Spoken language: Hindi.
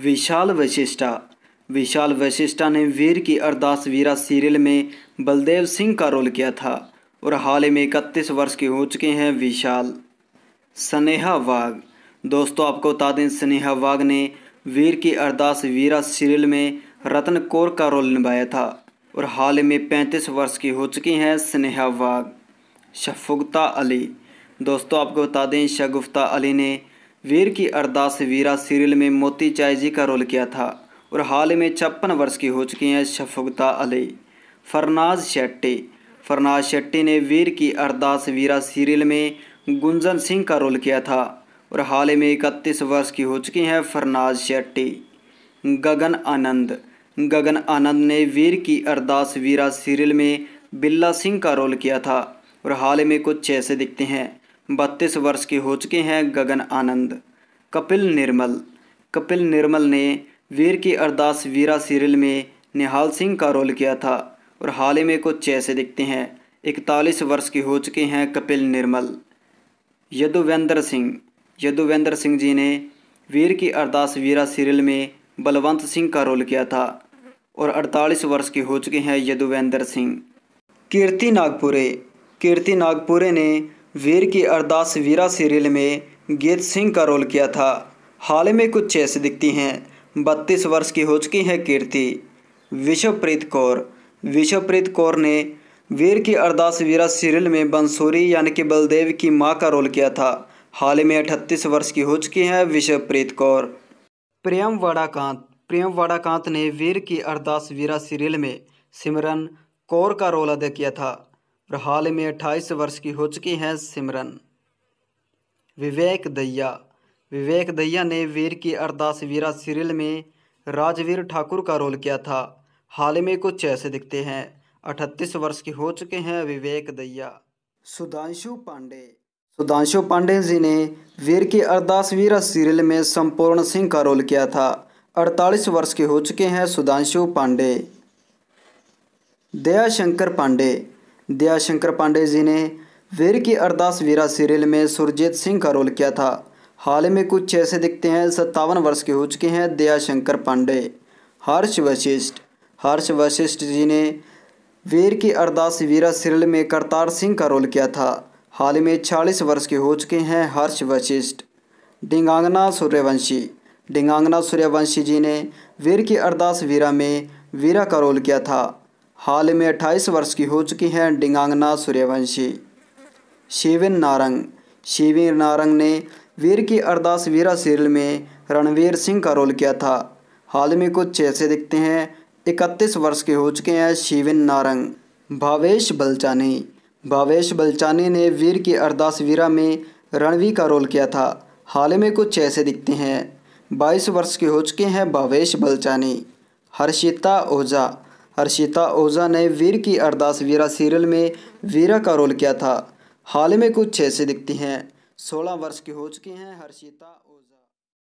विशाल वशिष्ठा विशाल वशिष्ठा ने वीर की अरदास वीरा सीरियल में बलदेव सिंह का रोल किया था और हाल ही में इकतीस वर्ष के हो चुके हैं विशाल स्नेहा वाघ दोस्तों आपको बता दें स्नेहा वाघ ने वीर की अरदास वीरा सीरियल में रतन कौर का रोल निभाया था और हाल ही में पैंतीस वर्ष की हो चुकी हैं स्नेहा वाघ शफुगता अली दोस्तों आपको बता दें शगुफ्ता अली ने वीर की अरदास वीरा सीरियल में मोती चाय जी का रोल किया था और हाल ही में छप्पन वर्ष की हो चुकी हैं शफुगता अली फरनाज शेट्टी फरनाज शेट्टी ने वीर की अरदास वीरा सीरियल में गुंजन सिंह का रोल किया था और हाल ही में इकतीस वर्ष की हो चुकी हैं फरनाज शेट्टी गगन आनंद गगन आनंद ने वीर की अरदास वीरा सीरियल में बिल्ला सिंह का रोल किया था और हाल ही में कुछ ऐसे दिखते हैं बत्तीस वर्ष के हो चुके हैं गगन आनंद कपिल निर्मल कपिल निर्मल ने वीर की अरदास वीरा सीरियल में निहाल सिंह का रोल किया था और हाल ही में कुछ ऐसे दिखते हैं इकतालीस वर्ष के हो चुके हैं कपिल निर्मल यदुवेंद्र सिंह यदुवेंद्र सिंह जी ने वीर की अरदास वीरा सीरियल में बलवंत सिंह का रोल किया था और 48 वर्ष के हो चुके हैं यदुवेंद्र सिंह कीर्ति नागपुरे कीर्ति नागपुरे ने वीर की अरदास वीरा सीरियल में गीत सिंह का रोल किया था हाल में कुछ चेस दिखती हैं बत्तीस वर्ष की हो चुकी हैं कीर्ति विश्वप्रीत कौर विश्वप्रीत कौर ने वीर की अरदास वीरा सीरियल में बंसूरी यानी कि बलदेव की मां का रोल किया था हाल ही में अठतीस वर्ष की हो चुकी हैं विश्वप्रीत कौर प्रेम वाड़ाकांत प्रेम वाड़ाकांत ने वीर की अरदास वीरा सीरियल में सिमरन कौर का रोल अदा किया था और हाल में अट्ठाईस वर्ष की हो चुकी हैं सिमरन विवेक दैया विवेक दैया ने वीर की अरदास वीरा सीरियल में राजवीर ठाकुर का रोल किया था हाल में कुछ ऐसे दिखते हैं अठतीस वर्ष के हो चुके हैं विवेक दैया सुधांशु पांडे सुधांशु पांडे जी ने वीर की अरदास वीरा सीरियल में संपूर्ण सिंह का रोल किया था 48 वर्ष के हो चुके हैं सुधांशु पांडे दयाशंकर पांडे दयाशंकर पांडे जी ने वीर की अरदास वीरा सीरियल में सुरजीत सिंह का रोल किया था हाल में कुछ ऐसे दिखते हैं सत्तावन वर्ष के हो चुके हैं दयाशंकर पांडे हर्ष वशिष्ठ हर्ष वशिष्ठ जी ने वीर की अरदास वीरा सीरियल में करतार सिंह का रोल किया था हाल में छियालीस वर्ष के हो चुके हैं हर्ष वशिष्ठ डिंगांगना सूर्यवंशी डिंगांगना सूर्यवंशी जी ने वीर की अरदास वीरा में वीरा का रोल किया था हाल में अट्ठाईस वर्ष की हो चुकी हैं डिंगांगना सूर्यवंशी शिविन नारंग शिविर नारंग ने वीर की अरदास वीरा सीरियल में रणवीर सिंह का रोल किया था हाल में कुछ ऐसे दिखते हैं इकतीस वर्ष के हो चुके हैं शिविन नारंग भावेश बलचानी भावेश बलचानी ने वीर की अरदास वीरा में रणवीर का रोल किया था हाल में कुछ ऐसे दिखते हैं बाईस वर्ष के हो चुके हैं भावेश बलचानी हर्षिता ओझा हर्षिता ओझा ने वीर की अरदास वीरा सीरियल में वीरा का रोल किया था हाल में कुछ ऐसे दिखती हैं सोलह वर्ष की हो चुकी हैं हर्षिता